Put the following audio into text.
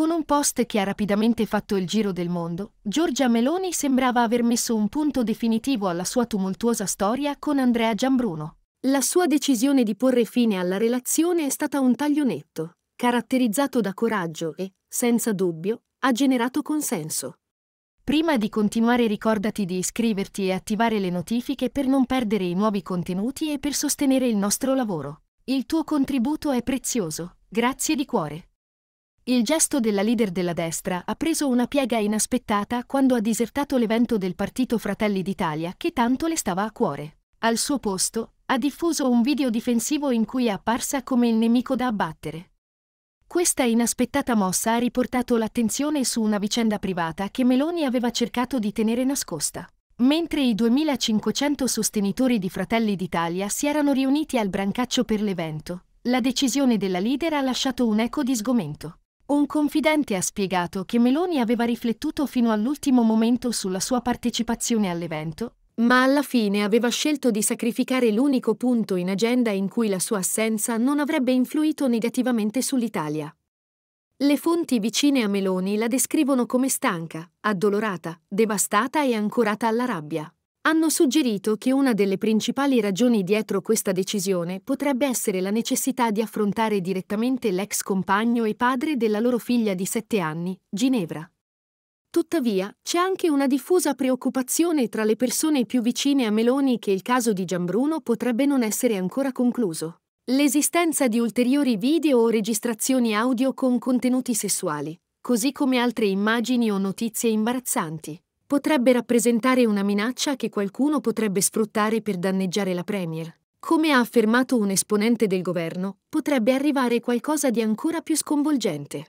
Con un post che ha rapidamente fatto il giro del mondo, Giorgia Meloni sembrava aver messo un punto definitivo alla sua tumultuosa storia con Andrea Giambruno. La sua decisione di porre fine alla relazione è stata un taglio netto, caratterizzato da coraggio e, senza dubbio, ha generato consenso. Prima di continuare ricordati di iscriverti e attivare le notifiche per non perdere i nuovi contenuti e per sostenere il nostro lavoro. Il tuo contributo è prezioso. Grazie di cuore. Il gesto della leader della destra ha preso una piega inaspettata quando ha disertato l'evento del partito Fratelli d'Italia che tanto le stava a cuore. Al suo posto, ha diffuso un video difensivo in cui è apparsa come il nemico da abbattere. Questa inaspettata mossa ha riportato l'attenzione su una vicenda privata che Meloni aveva cercato di tenere nascosta. Mentre i 2500 sostenitori di Fratelli d'Italia si erano riuniti al brancaccio per l'evento, la decisione della leader ha lasciato un eco di sgomento. Un confidente ha spiegato che Meloni aveva riflettuto fino all'ultimo momento sulla sua partecipazione all'evento, ma alla fine aveva scelto di sacrificare l'unico punto in agenda in cui la sua assenza non avrebbe influito negativamente sull'Italia. Le fonti vicine a Meloni la descrivono come stanca, addolorata, devastata e ancorata alla rabbia hanno suggerito che una delle principali ragioni dietro questa decisione potrebbe essere la necessità di affrontare direttamente l'ex compagno e padre della loro figlia di 7 anni, Ginevra. Tuttavia, c'è anche una diffusa preoccupazione tra le persone più vicine a Meloni che il caso di Gianbruno potrebbe non essere ancora concluso. L'esistenza di ulteriori video o registrazioni audio con contenuti sessuali, così come altre immagini o notizie imbarazzanti, potrebbe rappresentare una minaccia che qualcuno potrebbe sfruttare per danneggiare la Premier. Come ha affermato un esponente del governo, potrebbe arrivare qualcosa di ancora più sconvolgente.